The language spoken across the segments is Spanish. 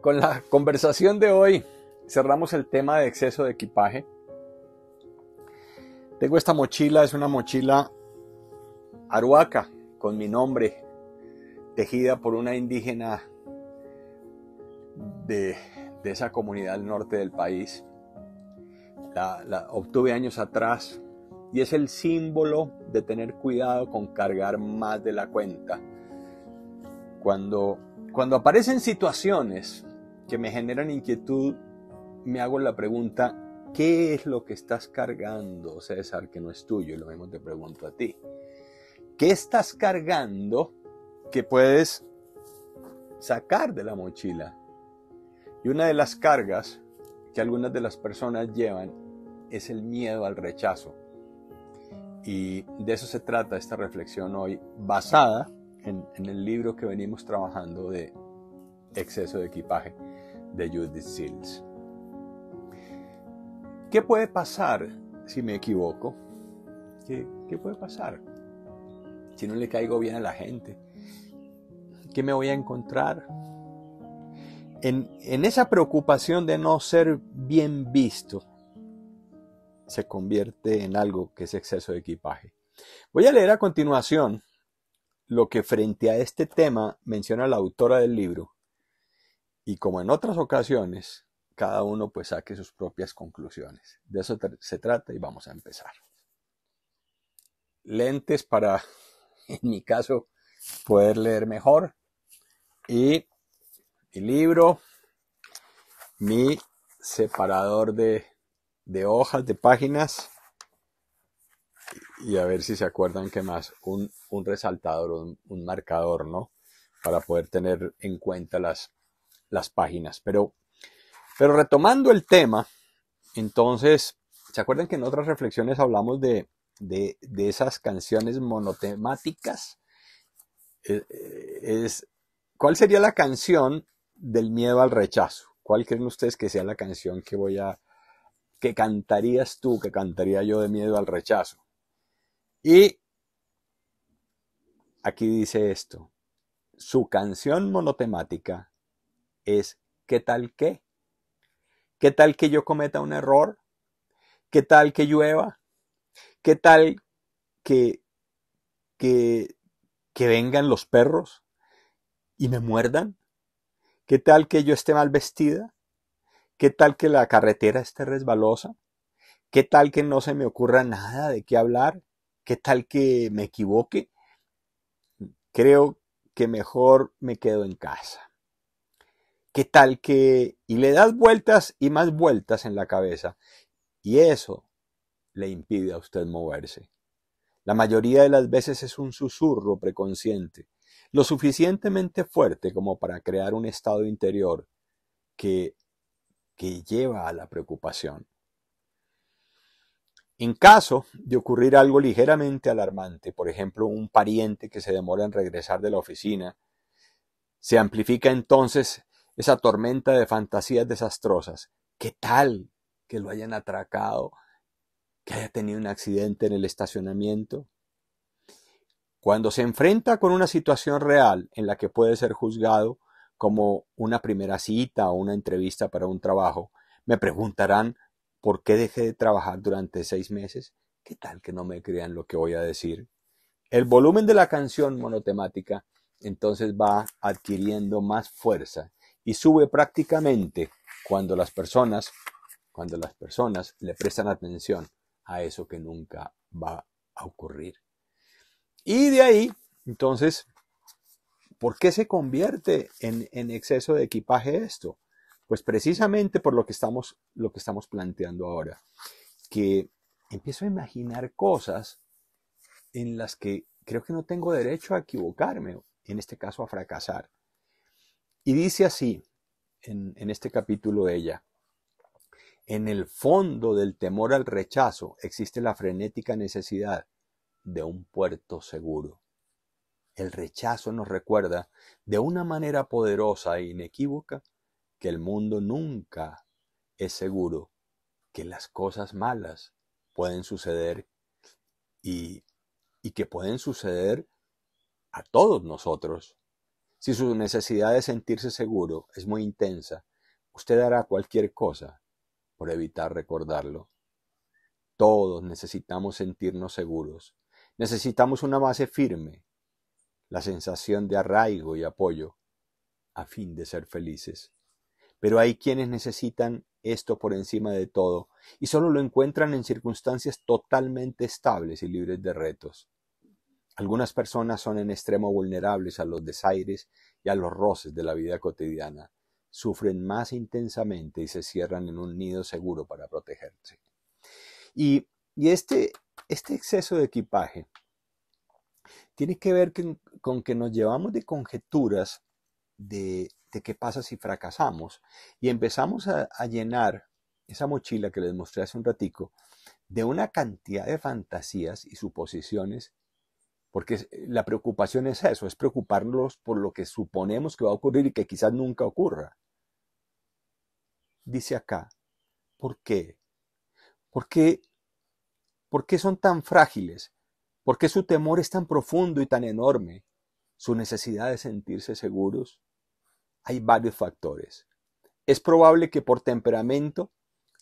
Con la conversación de hoy cerramos el tema de exceso de equipaje. Tengo esta mochila, es una mochila aruaca con mi nombre, tejida por una indígena de, esa comunidad del norte del país. La, obtuve años atrás y es el símbolo de tener cuidado con cargar más de la cuenta. Cuando, cuando aparecen situaciones que me generan inquietud, me hago la pregunta, ¿qué es lo que estás cargando, César, que no es tuyo? Y lo mismo te pregunto a ti. ¿Qué estás cargando que puedes sacar de la mochila? Y una de las cargas que algunas de las personas llevan es el miedo al rechazo. Y de eso se trata esta reflexión hoy, basada en el libro que venimos trabajando de exceso de equipaje de Judith Sills. ¿Qué puede pasar si me equivoco? ¿Qué, puede pasar? Si no le caigo bien a la gente, ¿qué me voy a encontrar? en esa preocupación de no ser bien visto, se convierte en algo que es exceso de equipaje. Voy a leer a continuación lo que frente a este tema menciona la autora del libro, y como en otras ocasiones, cada uno pues saque sus propias conclusiones. De eso se trata y vamos a empezar. Lentes para, en mi caso, poder leer mejor. Y mi libro, mi separador de, hojas, de páginas. Y a ver si se acuerdan qué más, un, resaltador, un marcador, ¿no? Para poder tener en cuenta las, las páginas. Pero, pero retomando el tema, entonces, ¿se acuerdan que en otras reflexiones hablamos de, esas canciones monotemáticas? Eh, eh, es, ¿Cuál sería la canción del miedo al rechazo? ¿Cuál creen ustedes que sea la canción que voy a, que cantarías tú, que cantaría yo de miedo al rechazo. Y aquí dice esto, su canción monotemática es ¿qué tal qué? ¿Qué tal que yo cometa un error? ¿Qué tal que llueva? ¿Qué tal que, que, que vengan los perros y me muerdan? ¿Qué tal que yo esté mal vestida? ¿Qué tal que la carretera esté resbalosa? ¿Qué tal que no se me ocurra nada de qué hablar? ¿Qué tal que me equivoque? Creo que mejor me quedo en casa. ¿Qué tal que... Y le das vueltas y más vueltas en la cabeza. Y eso le impide a usted moverse. La mayoría de las veces es un susurro preconsciente, lo suficientemente fuerte como para crear un estado interior que, que lleva a la preocupación. En caso de ocurrir algo ligeramente alarmante, por ejemplo, un pariente que se demora en regresar de la oficina, se amplifica entonces esa tormenta de fantasías desastrosas. ¿Qué tal que lo hayan atracado, que haya tenido un accidente en el estacionamiento? Cuando se enfrenta con una situación real en la que puede ser juzgado, como una primera cita o una entrevista para un trabajo, me preguntarán por qué dejé de trabajar durante seis meses. ¿Qué tal que no me crean lo que voy a decir? El volumen de la canción monotemática entonces va adquiriendo más fuerza y sube prácticamente cuando las personas, cuando las personas le prestan atención a eso que nunca va a ocurrir. Y de ahí, entonces, ¿por qué se convierte en, en exceso de equipaje esto? Pues precisamente por lo que estamos, lo que estamos planteando ahora, que empiezo a imaginar cosas en las que creo que no tengo derecho a equivocarme, en este caso a fracasar. Y dice así, en, este capítulo ella, en el fondo del temor al rechazo existe la frenética necesidad de un puerto seguro. El rechazo nos recuerda de una manera poderosa e inequívoca que el mundo nunca es seguro, que las cosas malas pueden suceder y que pueden suceder a todos nosotros. Si su necesidad de sentirse seguro es muy intensa, usted hará cualquier cosa por evitar recordarlo. Todos necesitamos sentirnos seguros. Necesitamos una base firme, la sensación de arraigo y apoyo, a fin de ser felices. Pero hay quienes necesitan esto por encima de todo y solo lo encuentran en circunstancias totalmente estables y libres de retos. Algunas personas son en extremo vulnerables a los desaires y a los roces de la vida cotidiana, sufren más intensamente y se cierran en un nido seguro para protegerse. Y, y este, este exceso de equipaje tiene que ver con, que nos llevamos de conjeturas de, de, qué pasa si fracasamos y empezamos a, a llenar esa mochila que les mostré hace un ratico de una cantidad de fantasías y suposiciones porque eh, la preocupación es eso, es preocuparnos por lo que suponemos que va a ocurrir y que quizás nunca ocurra. Dice acá, ¿por qué? ¿Por qué, son tan frágiles? ¿Por qué su temor es tan profundo y tan enorme? Su necesidad de sentirse seguros. Hay varios factores. Es probable que por temperamento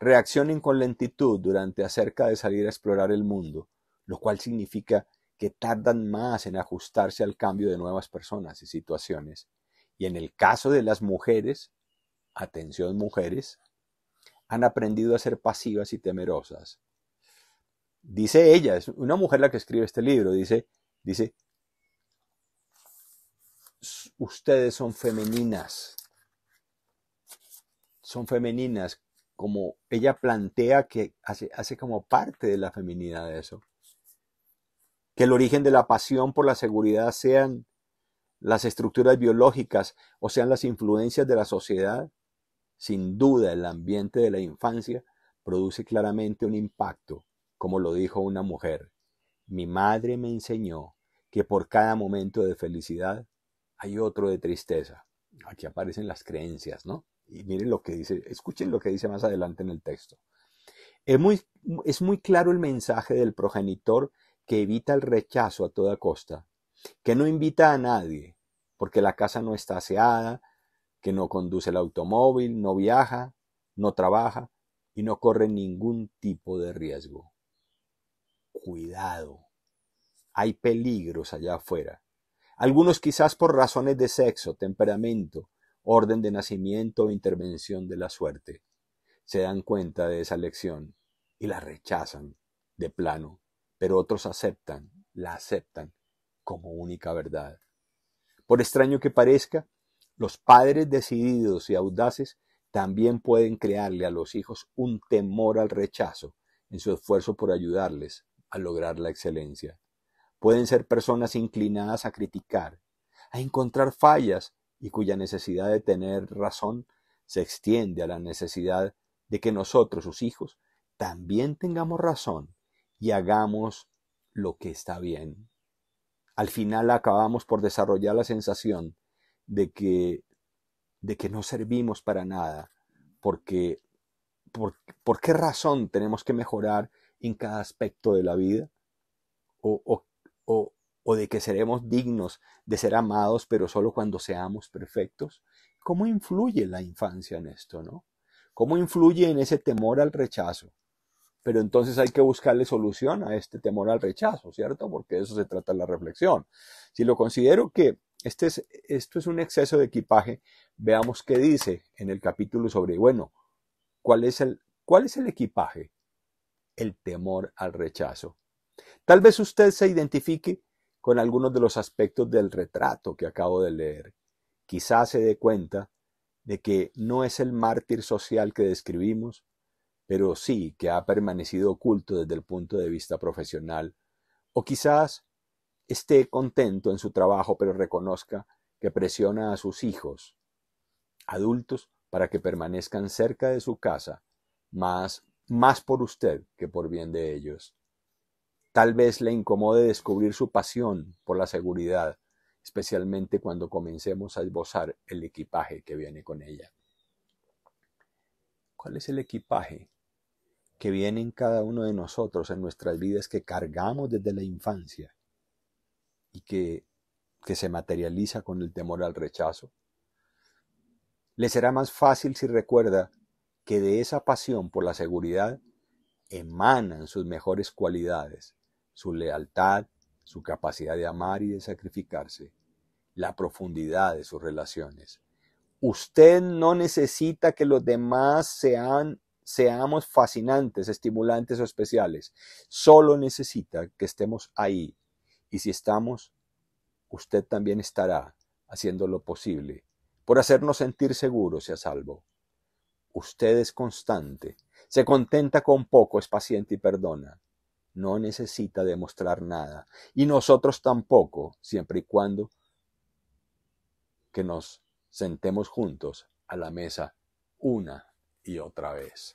reaccionen con lentitud durante acerca de salir a explorar el mundo, lo cual significa que tardan más en ajustarse al cambio de nuevas personas y situaciones. Y en el caso de las mujeres, atención mujeres, han aprendido a ser pasivas y temerosas. Dice ella, es una mujer la que escribe este libro, dice, dice, ustedes son femeninas, son femeninas, como ella plantea que hace, hace como parte de la feminidad de eso que el origen de la pasión por la seguridad sean las estructuras biológicas o sean las influencias de la sociedad, sin duda el ambiente de la infancia produce claramente un impacto, como lo dijo una mujer. Mi madre me enseñó que por cada momento de felicidad hay otro de tristeza. Aquí aparecen las creencias, ¿no? Y miren lo que dice, escuchen lo que dice más adelante en el texto. Es muy, es muy claro el mensaje del progenitor que evita el rechazo a toda costa, que no invita a nadie, porque la casa no está aseada, que no conduce el automóvil, no viaja, no trabaja y no corre ningún tipo de riesgo. Cuidado, hay peligros allá afuera. Algunos quizás por razones de sexo, temperamento, orden de nacimiento o intervención de la suerte. Se dan cuenta de esa lección y la rechazan de plano pero otros aceptan, la aceptan como única verdad. Por extraño que parezca, los padres decididos y audaces también pueden crearle a los hijos un temor al rechazo en su esfuerzo por ayudarles a lograr la excelencia. Pueden ser personas inclinadas a criticar, a encontrar fallas y cuya necesidad de tener razón se extiende a la necesidad de que nosotros, sus hijos, también tengamos razón y hagamos lo que está bien. Al final acabamos por desarrollar la sensación de que, de que no servimos para nada, porque por, qué razón tenemos que mejorar en cada aspecto de la vida, o, o, o, de que seremos dignos de ser amados, pero solo cuando seamos perfectos. ¿Cómo influye la infancia en esto, no? ¿Cómo influye en ese temor al rechazo? pero entonces hay que buscarle solución a este temor al rechazo, ¿cierto? Porque de eso se trata la reflexión. Si lo considero que este es, esto es un exceso de equipaje, veamos qué dice en el capítulo sobre, bueno, ¿cuál es el, cuál es el equipaje? El temor al rechazo. Tal vez usted se identifique con algunos de los aspectos del retrato que acabo de leer. Quizás se dé cuenta de que no es el mártir social que describimos, pero sí que ha permanecido oculto desde el punto de vista profesional, o quizás esté contento en su trabajo, pero reconozca que presiona a sus hijos, adultos, para que permanezcan cerca de su casa, más, más por usted que por bien de ellos. Tal vez le incomode descubrir su pasión por la seguridad, especialmente cuando comencemos a esbozar el equipaje que viene con ella. ¿Cuál es el equipaje que viene en cada uno de nosotros, en nuestras vidas que cargamos desde la infancia y que, que se materializa con el temor al rechazo. Le será más fácil si recuerda que de esa pasión por la seguridad emanan sus mejores cualidades, su lealtad, su capacidad de amar y de sacrificarse, la profundidad de sus relaciones. Usted no necesita que los demás sean seamos fascinantes, estimulantes o especiales. Solo necesita que estemos ahí. Y si estamos, usted también estará haciendo lo posible por hacernos sentir seguros y a salvo. Usted es constante, se contenta con poco, es paciente y perdona. No necesita demostrar nada. Y nosotros tampoco, siempre y cuando que nos sentemos juntos a la mesa una y otra vez.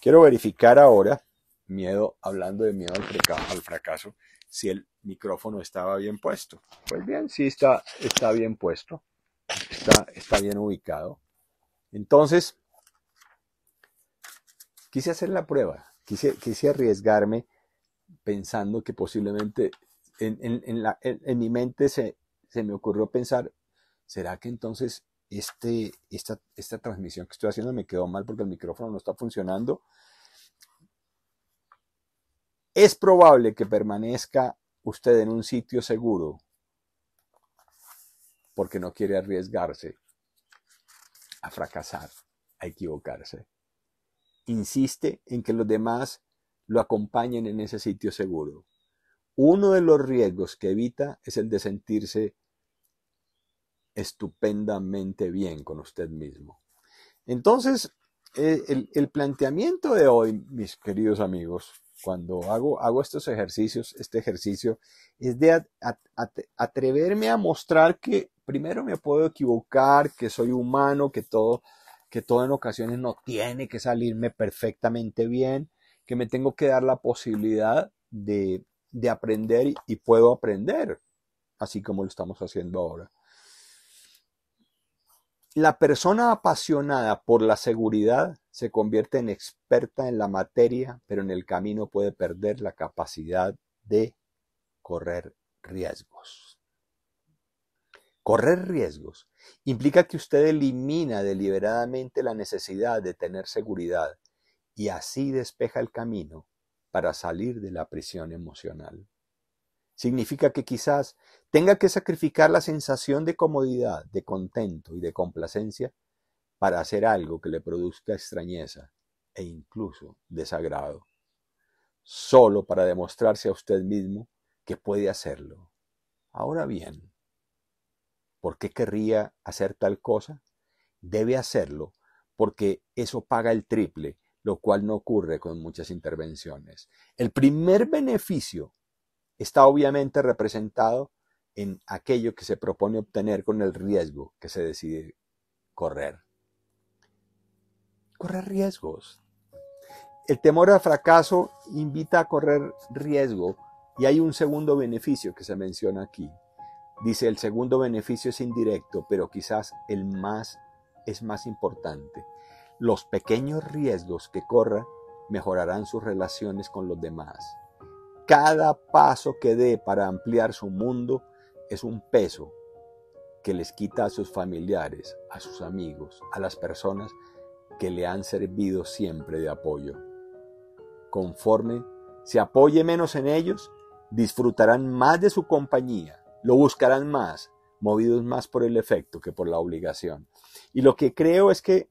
Quiero verificar ahora, miedo, hablando de miedo al, fracaso, si el micrófono estaba bien puesto. Pues bien, sí está, está bien puesto, está, bien ubicado. Entonces, quise hacer la prueba, quise, quise arriesgarme pensando que posiblemente en, mi mente se, se me ocurrió pensar, ¿será que entonces este, esta transmisión que estoy haciendo me quedó mal porque el micrófono no está funcionando. Es probable que permanezca usted en un sitio seguro porque no quiere arriesgarse a fracasar, a equivocarse. Insiste en que los demás lo acompañen en ese sitio seguro. Uno de los riesgos que evita es el de sentirse estupendamente bien con usted mismo. Entonces, eh, el, planteamiento de hoy, mis queridos amigos, cuando hago, hago estos ejercicios, este ejercicio, es de atreverme a mostrar que primero me puedo equivocar, que soy humano, que todo, que todo en ocasiones no tiene que salirme perfectamente bien, que me tengo que dar la posibilidad de, de aprender y puedo aprender, así como lo estamos haciendo ahora. La persona apasionada por la seguridad se convierte en experta en la materia, pero en el camino puede perder la capacidad de correr riesgos. Correr riesgos implica que usted elimina deliberadamente la necesidad de tener seguridad y así despeja el camino para salir de la prisión emocional. Significa que quizás tenga que sacrificar la sensación de comodidad, de contento y de complacencia para hacer algo que le produzca extrañeza e incluso desagrado, solo para demostrarse a usted mismo que puede hacerlo. Ahora bien, ¿por qué querría hacer tal cosa? Debe hacerlo porque eso paga el triple, lo cual no ocurre con muchas intervenciones. El primer beneficio está obviamente representado en aquello que se propone obtener con el riesgo que se decide correr. Correr riesgos. El temor al fracaso invita a correr riesgo y hay un segundo beneficio que se menciona aquí. Dice, el segundo beneficio es indirecto, pero quizás el más es más importante. Los pequeños riesgos que corra mejorarán sus relaciones con los demás cada paso que dé para ampliar su mundo es un peso que les quita a sus familiares, a sus amigos, a las personas que le han servido siempre de apoyo. Conforme se apoye menos en ellos, disfrutarán más de su compañía, lo buscarán más, movidos más por el efecto que por la obligación. Y lo que creo es que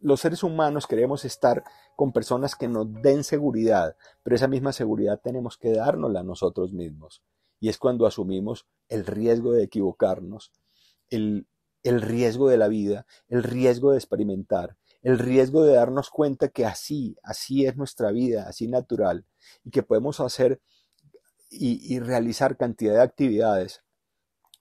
los seres humanos queremos estar con personas que nos den seguridad, pero esa misma seguridad tenemos que dárnosla nosotros mismos. Y es cuando asumimos el riesgo de equivocarnos, el, riesgo de la vida, el riesgo de experimentar, el riesgo de darnos cuenta que así, así es nuestra vida, así natural, y que podemos hacer y, realizar cantidad de actividades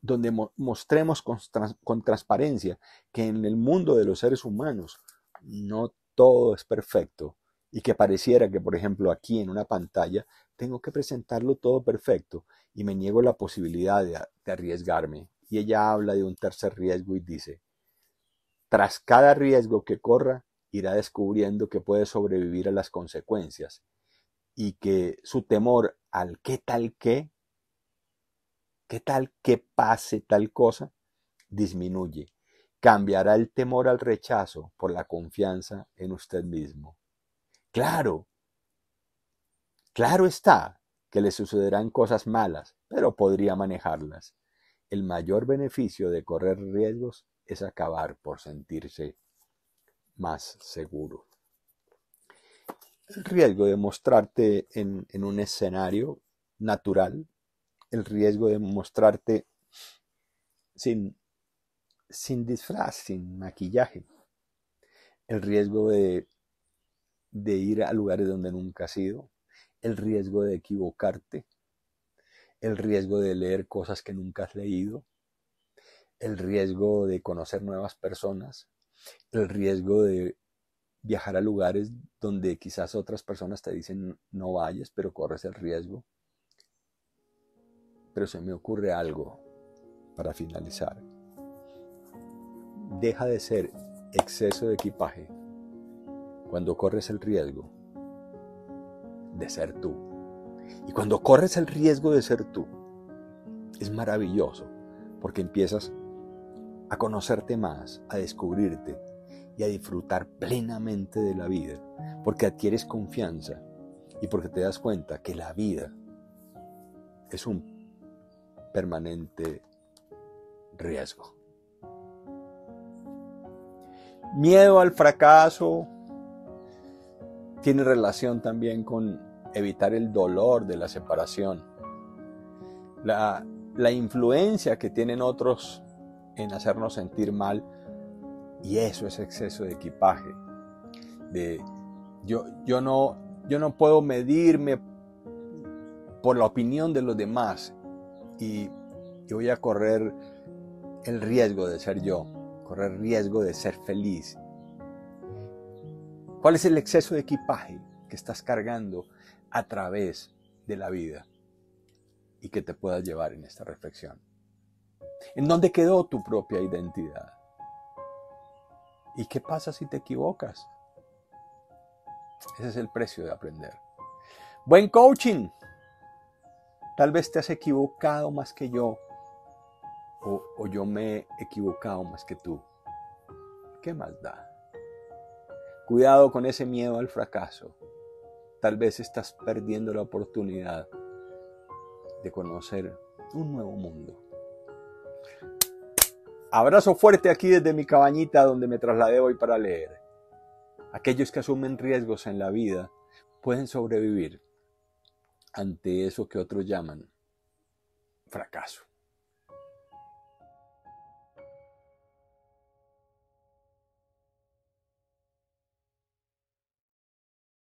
donde mostremos con transparencia que en el mundo de los seres humanos no todo es perfecto y que pareciera que, por ejemplo, aquí en una pantalla tengo que presentarlo todo perfecto y me niego la posibilidad de, arriesgarme. Y ella habla de un tercer riesgo y dice, tras cada riesgo que corra, irá descubriendo que puede sobrevivir a las consecuencias y que su temor al qué tal qué, qué tal que pase tal cosa, disminuye cambiará el temor al rechazo por la confianza en usted mismo. Claro, claro está que le sucederán cosas malas, pero podría manejarlas. El mayor beneficio de correr riesgos es acabar por sentirse más seguro. El riesgo de mostrarte en, un escenario natural, el riesgo de mostrarte sin sin disfraz, sin maquillaje, el riesgo de, ir a lugares donde nunca has ido, el riesgo de equivocarte, el riesgo de leer cosas que nunca has leído, el riesgo de conocer nuevas personas, el riesgo de viajar a lugares donde quizás otras personas te dicen no vayas, pero corres el riesgo. Pero se me ocurre algo para finalizar deja de ser exceso de equipaje cuando corres el riesgo de ser tú. Y cuando corres el riesgo de ser tú, es maravilloso porque empiezas a conocerte más, a descubrirte y a disfrutar plenamente de la vida, porque adquieres confianza y porque te das cuenta que la vida es un permanente riesgo miedo al fracaso tiene relación también con evitar el dolor de la separación. La, influencia que tienen otros en hacernos sentir mal, y eso es exceso de equipaje. yo, yo, no, yo no puedo medirme por la opinión de los demás y, y voy a correr el riesgo de ser yo correr riesgo de ser feliz. ¿Cuál es el exceso de equipaje que estás cargando a través de la vida y que te puedas llevar en esta reflexión? ¿En dónde quedó tu propia identidad? ¿Y qué pasa si te equivocas? Ese es el precio de aprender. Buen coaching. Tal vez te has equivocado más que yo o, yo me he equivocado más que tú. ¿Qué maldad! Cuidado con ese miedo al fracaso. Tal vez estás perdiendo la oportunidad de conocer un nuevo mundo. Abrazo fuerte aquí desde mi cabañita donde me trasladé hoy para leer. Aquellos que asumen riesgos en la vida pueden sobrevivir ante eso que otros llaman fracaso.